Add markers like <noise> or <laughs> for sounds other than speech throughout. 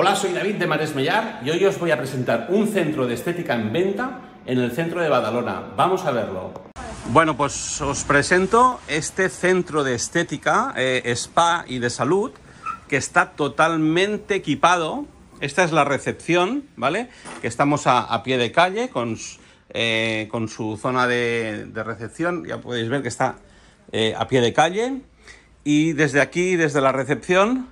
Hola, soy David de Mares Mellar y hoy os voy a presentar un centro de estética en venta en el centro de Badalona. Vamos a verlo. Bueno, pues os presento este centro de estética, eh, spa y de salud que está totalmente equipado. Esta es la recepción, ¿vale? Que estamos a, pie de calle con, eh, con su zona de, recepción. Ya podéis ver que está eh, a pie de calle. Y desde aquí, desde la recepción,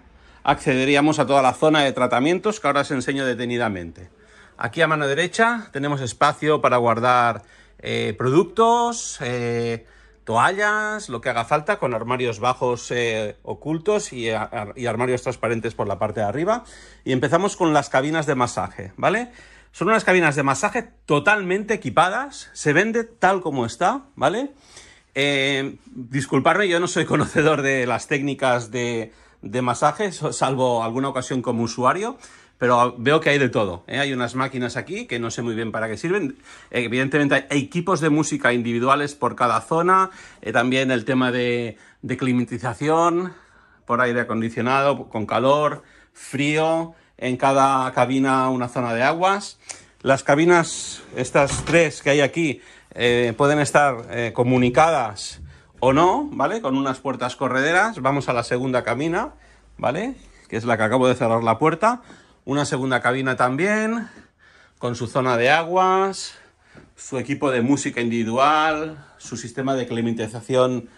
accederíamos a toda la zona de tratamientos que ahora os enseño detenidamente. Aquí a mano derecha tenemos espacio para guardar eh, productos, eh, toallas, lo que haga falta, con armarios bajos eh, ocultos y, armarios transparentes por la parte de arriba. Y empezamos con las cabinas de masaje, ¿vale? Son unas cabinas de masaje totalmente equipadas, se vende tal como está, ¿vale? disculparme, yo no soy <laughs> conocedor de las técnicas de, de masajes, salvo alguna ocasión como usuario, pero veo que hay de todo. ¿eh? Hay unas máquinas aquí que no sé muy bien para qué sirven. Evidentemente hay equipos de música individuales por cada zona, eh, también el tema de, climatización, por aire acondicionado, con calor, frío, en cada cabina una zona de aguas. Las cabinas, estas tres que hay aquí, eh, pueden estar comunicadas o no, ¿vale? Con unas puertas correderas. Vamos a la segunda cabina, ¿vale? Que es la que acabo de cerrar la puerta. Una segunda cabina también, con su zona de aguas, su equipo de música individual, su sistema de climatización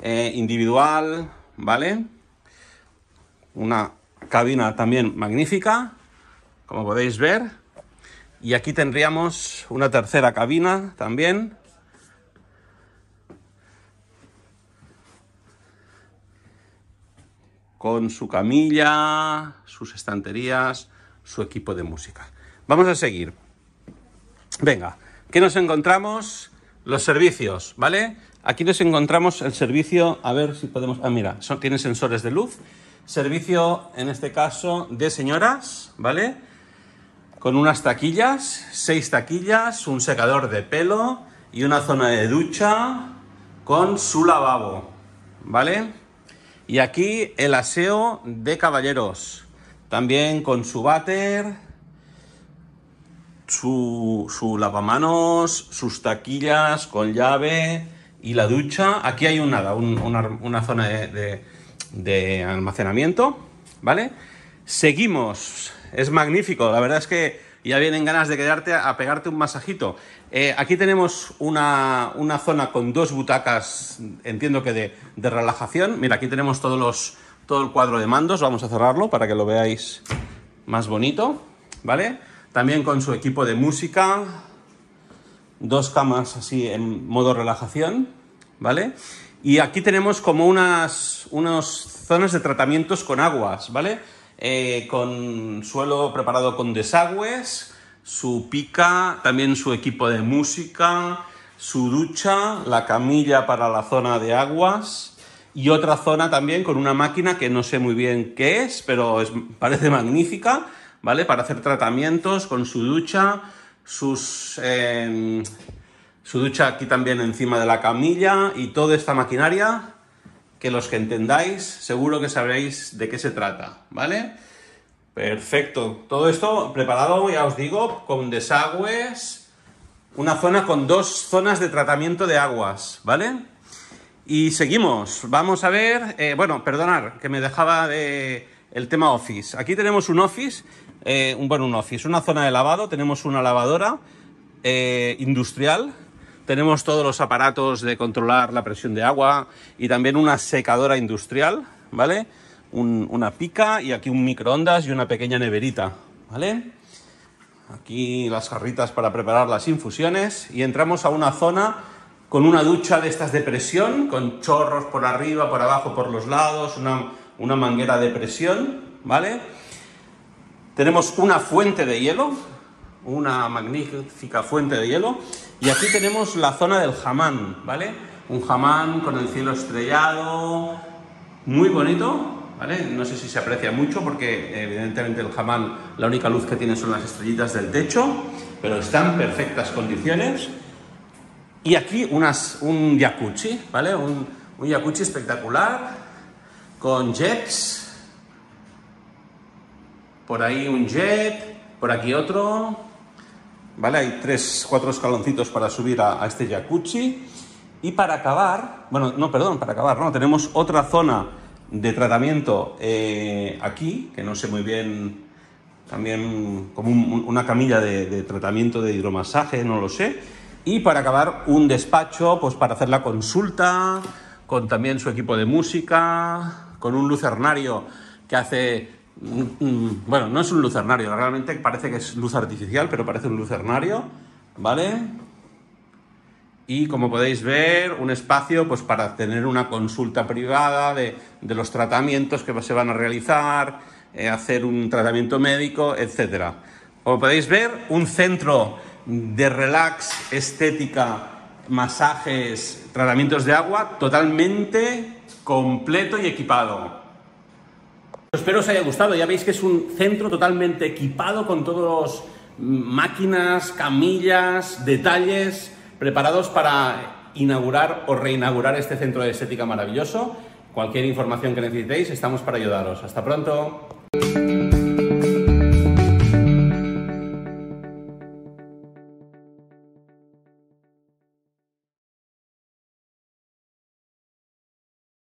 eh, individual, ¿vale? Una cabina también magnífica, como podéis ver. Y aquí tendríamos una tercera cabina también, con su camilla, sus estanterías, su equipo de música. Vamos a seguir. Venga, ¿qué nos encontramos? Los servicios, ¿vale? Aquí nos encontramos el servicio, a ver si podemos... Ah, mira, tiene sensores de luz. Servicio, en este caso, de señoras, ¿vale? Con unas taquillas, seis taquillas, un secador de pelo y una zona de ducha con su lavabo, ¿vale? Y aquí el aseo de caballeros. También con su váter, su, lavamanos, sus taquillas con llave y la ducha. Aquí hay una, una, una zona de, de almacenamiento, ¿vale? Seguimos. Es magnífico. La verdad es que y ya vienen ganas de quedarte a pegarte un masajito. Eh, aquí tenemos una, una, zona con dos butacas, entiendo que de, relajación. Mira, aquí tenemos todos los, todo el cuadro de mandos, vamos a cerrarlo para que lo veáis más bonito, ¿vale? También con su equipo de música, dos camas así en modo relajación, ¿vale? Y aquí tenemos como unas, unas zonas de tratamientos con aguas, ¿vale? Eh, con suelo preparado con desagües, su pica, también su equipo de música, su ducha, la camilla para la zona de aguas y otra zona también con una máquina que no sé muy bien qué es, pero parece magnífica, ¿vale? Para hacer tratamientos con su ducha, sus... Em, su ducha aquí también encima de la camilla y toda esta maquinaria que los que entendáis seguro que sabréis de qué se trata, ¿vale? Perfecto. Todo esto preparado, ya os digo, con desagües, una zona con dos zonas de tratamiento de aguas, ¿vale? Y seguimos. Vamos a ver, eh, bueno, perdonar que me dejaba de el tema office. Aquí tenemos un office, eh, un, bueno, un office, una zona de lavado, tenemos una lavadora eh, industrial, tenemos todos los aparatos de controlar la presión de agua y también una secadora industrial, ¿vale? una pica y aquí un microondas y una pequeña neverita, ¿vale? Aquí las carritas para preparar las infusiones y entramos a una zona con una ducha de estas de presión, con chorros por arriba, por abajo, por los lados, una, una manguera de presión, ¿vale? Tenemos una fuente de hielo, una magnífica fuente de hielo y aquí tenemos la zona del jamán, ¿vale? Un jamán con el cielo estrellado, muy bonito, ¿vale? No sé si se aprecia mucho porque evidentemente el jamán la única luz que tiene son las estrellitas del techo, pero están en perfectas condiciones. Y aquí unas, un jacuzzi, ¿vale? Un, un espectacular con jets. Por ahí un jet, por aquí otro, ¿vale? Hay tres, cuatro escaloncitos para subir a, este jacuzzi. Y para acabar, bueno, no, perdón, para acabar, no, tenemos otra zona de tratamiento eh, aquí, que no sé muy bien, también como una camilla de, de, tratamiento de hidromasaje, no lo sé. Y para acabar, un despacho, pues para hacer la consulta, con también su equipo de música, con un lucernario que hace Mm, mm, bueno, no es un lucernario, realmente parece que es luz artificial, pero parece un lucernario, ¿vale? Y como podéis ver, un espacio pues, para tener una consulta privada de, los tratamientos que se van a realizar, eh, hacer un tratamiento médico, etc. Como podéis ver, un centro de relax, estética, masajes, tratamientos de agua, totalmente completo y equipado. Espero os haya gustado, ya veis que es un centro totalmente equipado con todos máquinas, camillas, detalles preparados para inaugurar o reinaugurar este centro de estética maravilloso. Cualquier información que necesitéis, estamos para ayudaros. Hasta pronto.